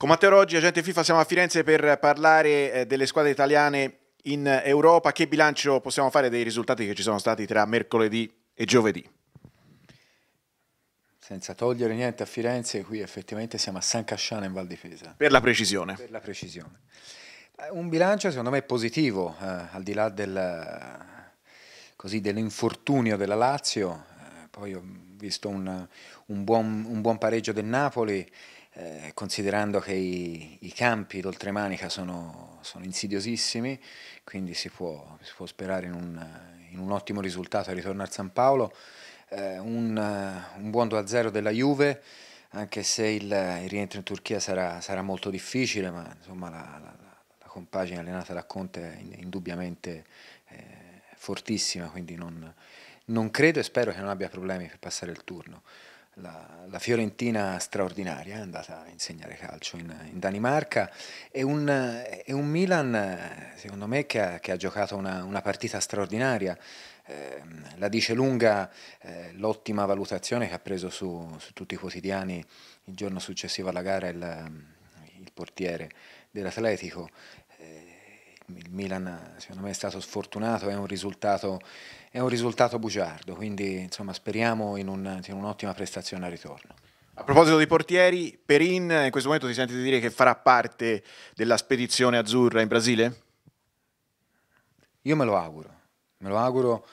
Con Matteo Roggi, agente FIFA, siamo a Firenze per parlare eh, delle squadre italiane in Europa. Che bilancio possiamo fare dei risultati che ci sono stati tra mercoledì e giovedì? Senza togliere niente a Firenze, qui effettivamente siamo a San Casciano in Val Difesa. Per la precisione. Per la precisione. Eh, un bilancio secondo me positivo, eh, al di là del, così, dell'infortunio della Lazio, eh, poi ho visto un, un, buon, un buon pareggio del Napoli, eh, considerando che i, i, campi d'oltremanica sono, sono insidiosissimi, quindi si può, si può sperare in un, in un, ottimo risultato a ritorno al San Paolo, eh, un, un, buon 2-0 della Juve, anche se il, il rientro in Turchia sarà, sarà, molto difficile, ma insomma la, la, la compagine allenata da Conte è indubbiamente eh, fortissima, quindi non, non credo e spero che non abbia problemi per passare il turno la, la, Fiorentina straordinaria, è andata a insegnare calcio in, in Danimarca, e un, è un Milan, secondo me, che ha, che ha giocato una, una, partita straordinaria. Ehm, la dice lunga eh, l'ottima valutazione che ha preso su, su, tutti i quotidiani il giorno successivo alla gara il, il portiere dell'Atletico. Eh, il Milan secondo me è stato sfortunato, è un risultato, è un risultato bugiardo, quindi insomma, speriamo in, un, in un'ottima prestazione al ritorno. A proposito dei portieri, Perin in questo momento ti senti di dire che farà parte della spedizione azzurra in Brasile? Io me lo auguro, me lo auguro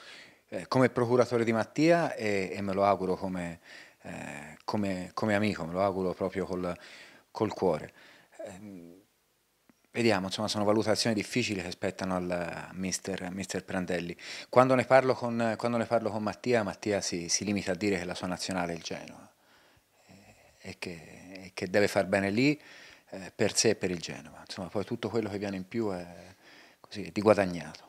eh, come procuratore di Mattia e, e me lo auguro come, eh, come, come, amico, me lo auguro proprio col, col cuore. Eh, Vediamo, insomma sono valutazioni difficili che aspettano al eh, mister, mister Prandelli. Quando ne, con, quando ne, parlo con, Mattia, Mattia si, si, limita a dire che la sua nazionale è il Genoa eh, e che, e che deve far bene lì eh, per sé e per il Genoa. Insomma poi tutto quello che viene in più è, eh, così, è di guadagnato.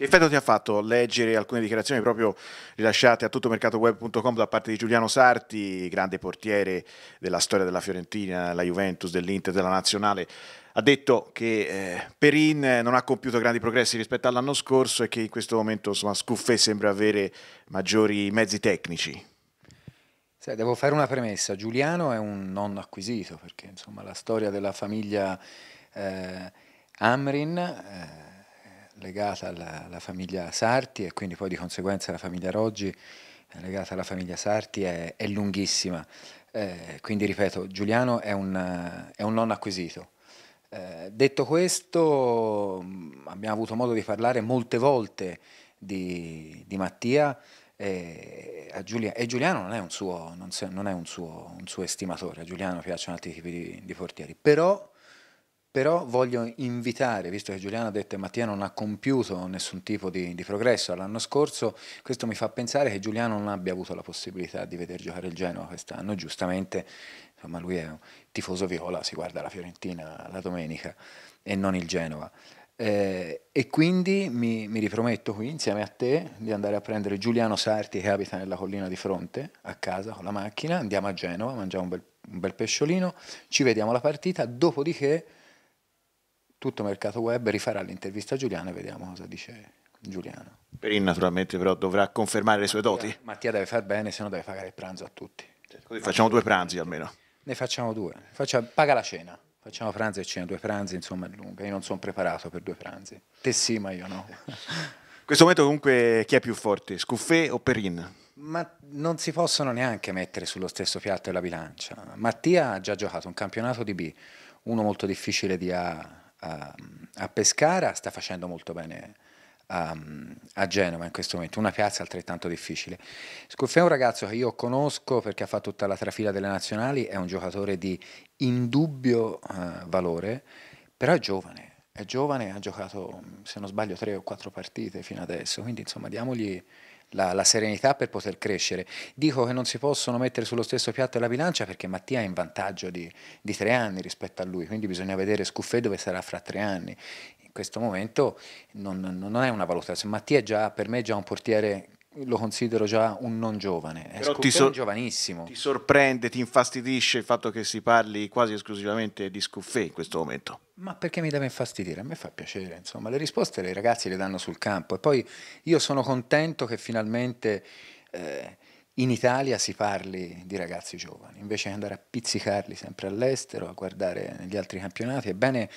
Che effetto ti ha fatto leggere alcune dichiarazioni proprio rilasciate a tuttomercatoweb.com da parte di Giuliano Sarti, grande portiere della storia della Fiorentina, della Juventus, dell'Inter, della Nazionale? Ha detto che eh, Perin non ha compiuto grandi progressi rispetto all'anno scorso e che in questo momento insomma, Scuffè sembra avere maggiori mezzi tecnici. Sì, devo fare una premessa, Giuliano è un nonno acquisito perché insomma, la storia della famiglia eh, Amrin... Eh, legata alla, alla, famiglia Sarti e quindi poi di conseguenza la famiglia Roggi eh, legata alla famiglia Sarti è, è lunghissima. Eh, quindi ripeto, Giuliano è un, è un nonno acquisito. Eh, detto questo, mm, abbiamo avuto modo di parlare molte volte di, di Mattia e, Giulia, e, Giuliano non è, un suo, non se, non è un, suo, un suo, estimatore, a Giuliano piacciono altri tipi di, di portieri, però però voglio invitare, visto che Giuliano ha detto che Mattia non ha compiuto nessun tipo di, di progresso l'anno scorso, questo mi fa pensare che Giuliano non abbia avuto la possibilità di veder giocare il Genoa quest'anno, giustamente, insomma lui è un tifoso viola, si guarda la Fiorentina la domenica e non il Genova. Eh, e quindi mi, mi riprometto qui insieme a te di andare a prendere Giuliano Sarti che abita nella collina di fronte a casa con la macchina, andiamo a Genova, mangiamo un bel, un bel pesciolino, ci vediamo la partita, dopodiché tutto mercato web rifarà l'intervista a Giuliano e vediamo cosa dice Giuliano. Perin naturalmente però dovrà confermare le sue doti. Mattia deve far bene, se no deve pagare il pranzo a tutti. Certo, così facciamo, due pranzi almeno. Ne facciamo due, facciamo, paga la cena. Facciamo pranzo e cena, due pranzi insomma è lunga, io non sono preparato per due pranzi. Te sì, ma io no. In questo momento comunque chi è più forte, Scuffè o Perin? Ma non si possono neanche mettere sullo stesso piatto la bilancia. Mattia ha già giocato un campionato di B, uno molto difficile di A, Ehm, a, Pescara, sta facendo molto bene a, ehm, a, Genova in questo momento, una piazza altrettanto difficile. Scuffè è un ragazzo che io conosco perché ha fatto tutta la trafila delle nazionali, è un giocatore di indubbio uh, valore, però è giovane, è giovane, ha giocato se non sbaglio tre o quattro partite fino adesso, quindi insomma diamogli la, la, serenità per poter crescere. Dico che non si possono mettere sullo stesso piatto la bilancia perché Mattia è in vantaggio di, di tre anni rispetto a lui, quindi bisogna vedere Scuffè dove sarà fra tre anni. In questo momento non, non è una valutazione. Mattia è già, per me è già un portiere lo considero già un non giovane, è, ti sor- giovanissimo. Ti sorprende, ti infastidisce il fatto che si parli quasi esclusivamente di scuffè in questo momento? Ma perché mi deve infastidire? A me fa piacere, insomma, le risposte le ragazzi le danno sul campo e poi io sono contento che finalmente... Eh, in Italia si parli di ragazzi giovani, invece di andare a pizzicarli sempre all'estero, a guardare negli altri campionati, è bene,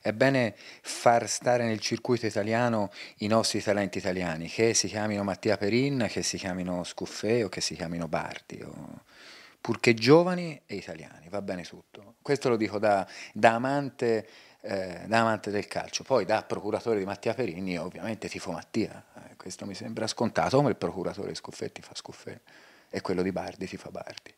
è bene, far stare nel circuito italiano i nostri talenti italiani, che si chiamino Mattia Perin, che si chiamino Scuffè o che si chiamino Bardi, o... purché giovani e italiani, va bene tutto. Questo lo dico da, da amante eh, da amante del calcio. Poi da procuratore di Mattia Perini, ovviamente tifo Mattia, eh, questo mi sembra scontato, come il procuratore Scuffetti fa Scuffetti e quello di Bardi si fa Bardi.